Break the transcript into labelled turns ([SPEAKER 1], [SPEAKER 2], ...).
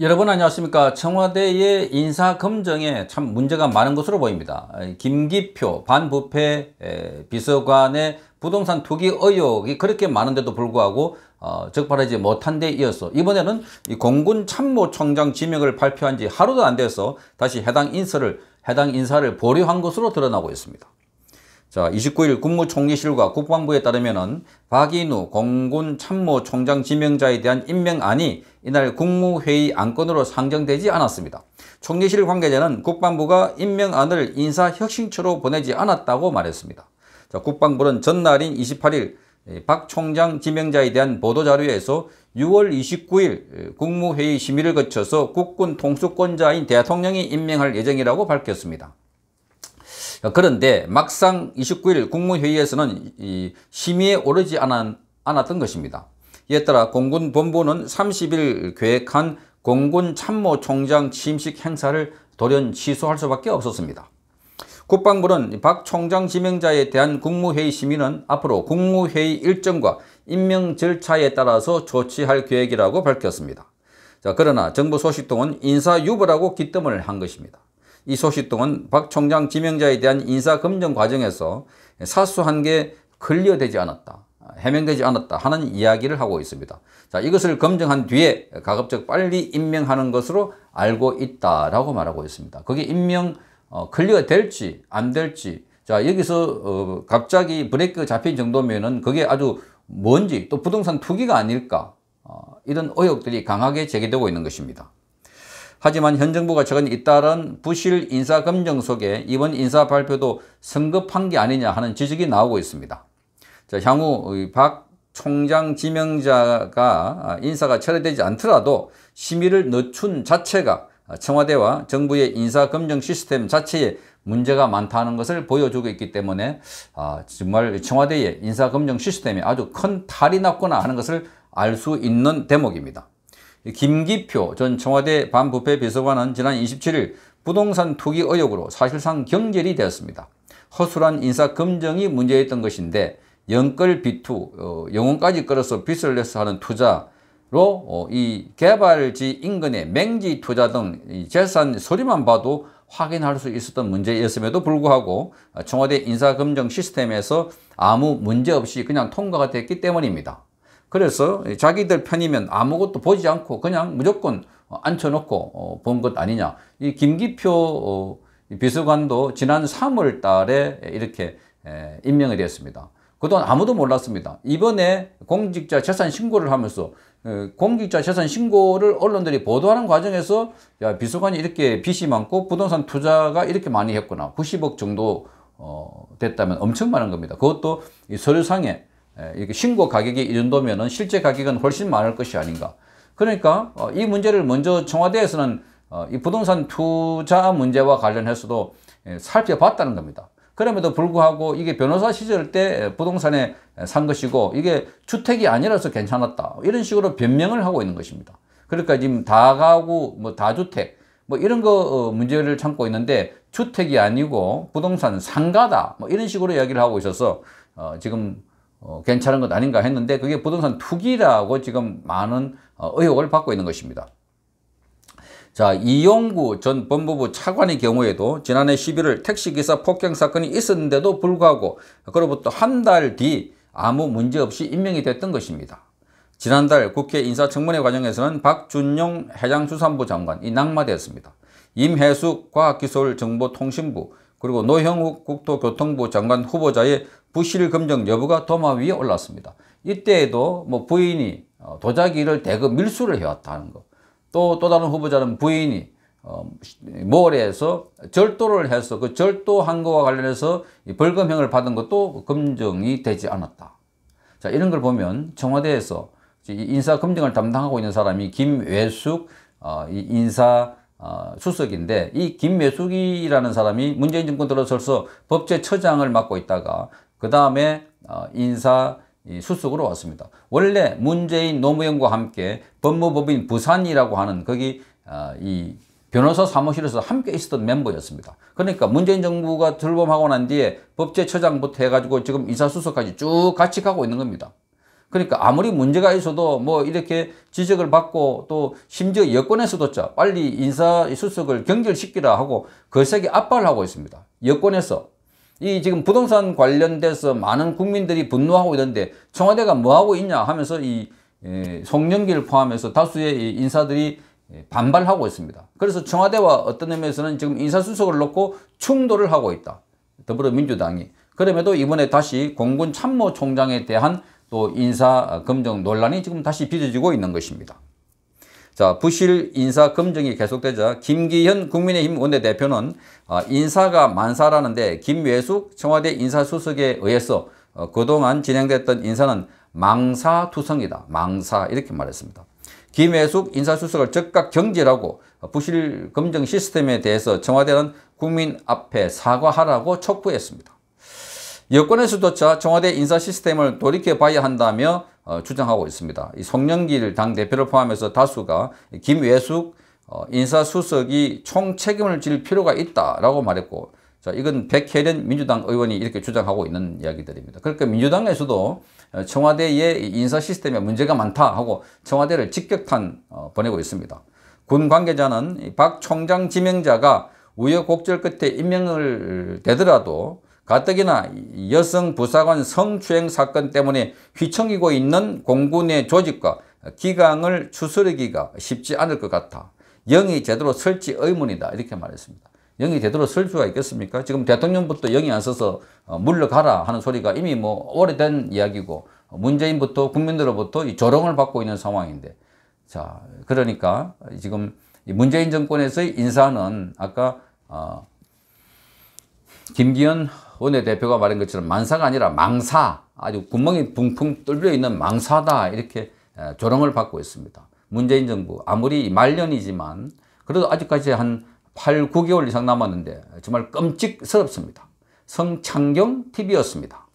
[SPEAKER 1] 여러분 안녕하십니까 청와대의 인사검증에 참 문제가 많은 것으로 보입니다 김기표 반부패 비서관의 부동산 투기 의혹이 그렇게 많은데도 불구하고 어, 적발하지 못한 데 이어서 이번에는 이 공군 참모총장 지명을 발표한 지 하루도 안 돼서 다시 해당 인사를 해당 인사를 보류한 것으로 드러나고 있습니다 자, 29일 국무총리실과 국방부에 따르면은 박인우 공군 참모총장 지명자에 대한 임명안이 이날 국무회의 안건으로 상정되지 않았습니다. 총리실 관계자는 국방부가 임명안을 인사혁신처로 보내지 않았다고 말했습니다. 자, 국방부는 전날인 28일 예, 박 총장 지명자에 대한 보도자료에서 6월 29일 예, 국무회의 심의를 거쳐서 국군 통수권자인 대통령이 임명할 예정이라고 밝혔습니다. 그런데 막상 29일 국무회의에서는 이 심의에 오르지 않았던 것입니다. 이에 따라 공군 본부는 30일 계획한 공군 참모총장 취임식 행사를 돌연 취소할 수밖에 없었습니다. 국방부는 박 총장 지명자에 대한 국무회의 심의는 앞으로 국무회의 일정과 임명 절차에 따라서 조치할 계획이라고 밝혔습니다. 자, 그러나 정부 소식통은 인사 유보라고 기뜸을 한 것입니다. 이 소식 동안 박 총장 지명자에 대한 인사검증 과정에서 사수한 게 클리어되지 않았다. 해명되지 않았다 하는 이야기를 하고 있습니다. 자, 이것을 검증한 뒤에 가급적 빨리 임명하는 것으로 알고 있다라고 말하고 있습니다. 그게 임명 어, 클리어 될지 안 될지 자 여기서 어, 갑자기 브레이크 잡힌 정도면은 그게 아주 뭔지 또 부동산 투기가 아닐까 어, 이런 의혹들이 강하게 제기되고 있는 것입니다. 하지만 현 정부가 최근 잇따른 부실 인사 검증 속에 이번 인사 발표도 성급한 게 아니냐 하는 지적이 나오고 있습니다. 자, 향후 박 총장 지명자가 인사가 철회되지 않더라도 심의를 늦춘 자체가 청와대와 정부의 인사 검증 시스템 자체에 문제가 많다는 것을 보여주고 있기 때문에 아, 정말 청와대의 인사 검증 시스템이 아주 큰 탈이 났구나 하는 것을 알 수 있는 대목입니다. 김기표 전 청와대 반부패 비서관은 지난 27일 부동산 투기 의혹으로 사실상 경질이 되었습니다. 허술한 인사 검증이 문제였던 것인데 영끌 비투, 어, 영혼까지 끌어서 빚을 내서 하는 투자로 어, 이 개발지 인근의 맹지 투자 등 재산 소리만 봐도 확인할 수 있었던 문제였음에도 불구하고 청와대 인사검증 시스템에서 아무 문제 없이 그냥 통과가 됐기 때문입니다. 그래서 자기들 편이면 아무것도 보지 않고 그냥 무조건 앉혀놓고 어, 본것 아니냐. 이 김기표 어, 비서관도 지난 3월 달에 이렇게 임명이 되었습니다. 그동안 아무도 몰랐습니다. 이번에 공직자 재산 신고를 하면서 어, 공직자 재산 신고를 언론들이 보도하는 과정에서 야, 비서관이 이렇게 빚이 많고 부동산 투자가 이렇게 많이 했구나. 90억 정도 됐다면 엄청 많은 겁니다. 그것도 이 서류상에 예, 이렇게 신고 가격이 이 정도면은 실제 가격은 훨씬 많을 것이 아닌가. 그러니까 어, 이 문제를 먼저 청와대에서는 어, 이 부동산 투자 문제와 관련해서도 예, 살펴봤다는 겁니다. 그럼에도 불구하고 이게 변호사 시절 때 예, 부동산에 산 것이고 이게 주택이 아니라서 괜찮았다. 이런 식으로 변명을 하고 있는 것입니다. 그러니까 지금 다가구, 뭐 다주택, 뭐 이런 거 어, 문제를 참고 있는데 주택이 아니고 부동산 상가다. 뭐 이런 식으로 이야기를 하고 있어서 어, 지금 어, 괜찮은 것 아닌가 했는데 그게 부동산 투기라고 지금 많은 어, 의혹을 받고 있는 것입니다. 자 이용구 전 법무부 차관의 경우에도 지난해 11월 택시기사 폭행 사건이 있었는데도 불구하고 그로부터 한 달 뒤 아무 문제 없이 임명이 됐던 것입니다. 지난달 국회 인사청문회 과정에서는 박준용 해양수산부 장관이 낙마되었습니다. 임해숙 과학기술정보통신부 그리고 노형욱 국토교통부 장관 후보자의 부실 검증 여부가 도마 위에 올랐습니다. 이때에도 뭐 부인이 어, 도자기를 대거 밀수를 해왔다는 것. 또, 또 다른 후보자는 부인이 어, 모래에서 절도를 해서 그 절도한 거와 관련해서 벌금형을 받은 것도 검증이 되지 않았다. 자, 이런 걸 보면 청와대에서 인사 검증을 담당하고 있는 사람이 김외숙 어, 인사 어, 수석인데 이 김매숙이라는 사람이 문재인 정권 들어서서 법제처장을 맡고 있다가 그 다음에 어, 인사 이 수석으로 왔습니다. 원래 문재인 노무현과 함께 법무법인 부산이라고 하는 거기 어, 이 변호사 사무실에서 함께 있었던 멤버였습니다. 그러니까 문재인 정부가 출범하고 난 뒤에 법제처장부터 해가지고 지금 인사수석까지 쭉 같이 가고 있는 겁니다. 그러니까 아무리 문제가 있어도 뭐 이렇게 지적을 받고 또 심지어 여권에서도 자 빨리 인사수석을 경질시키라 하고 거세게 그 압박을 하고 있습니다. 여권에서. 이 지금 부동산 관련돼서 많은 국민들이 분노하고 있는데 청와대가 뭐하고 있냐 하면서 이 송영길 포함해서 다수의 인사들이 반발하고 있습니다. 그래서 청와대와 어떤 의미에서는 지금 인사수석을 놓고 충돌을 하고 있다. 더불어민주당이. 그럼에도 이번에 다시 공군 참모총장에 대한 또 인사 검증 논란이 지금 다시 빚어지고 있는 것입니다. 자, 부실 인사 검증이 계속되자 김기현 국민의힘 원내대표는 아, 인사가 만사라는데 김외숙 청와대 인사수석에 의해서 어, 그동안 진행됐던 인사는 망사투성이다. 망사 이렇게 말했습니다. 김혜숙 인사수석을 즉각 경질하고 어, 부실 검증 시스템에 대해서 청와대는 국민 앞에 사과하라고 촉구했습니다. 여권에서조차 청와대 인사 시스템을 돌이켜봐야 한다며 어, 주장하고 있습니다. 이 송영길 당대표를 포함해서 다수가 김외숙 어, 인사수석이 총 책임을 질 필요가 있다라고 말했고 자, 이건 백혜련 민주당 의원이 이렇게 주장하고 있는 이야기들입니다. 그러니까 민주당에서도 어, 청와대의 인사 시스템에 문제가 많다 하고 청와대를 직격탄 보내고 있습니다. 군 관계자는 박 총장 지명자가 우여곡절 끝에 임명을 되더라도 가뜩이나 여성 부사관 성추행 사건 때문에 휘청이고 있는 공군의 조직과 기강을 추스르기가 쉽지 않을 것 같아 영이 제대로 설지 의문이다 이렇게 말했습니다. 영이 제대로 설 수가 있겠습니까? 지금 대통령부터 영이 안 써서 어, 물러가라 하는 소리가 이미 뭐 오래된 이야기고 문재인부터 국민들로부터 조롱을 받고 있는 상황인데 자 그러니까 지금 문재인 정권에서의 인사는 아까 어, 김기현 원내대표가 말한 것처럼 만사가 아니라 망사, 아주 구멍이 붕붕 뚫려 있는 망사다 이렇게 조롱을 받고 있습니다. 문재인 정부 아무리 말년이지만 그래도 아직까지 한 8, 9개월 이상 남았는데 정말 끔찍스럽습니다. 성창경 TV였습니다.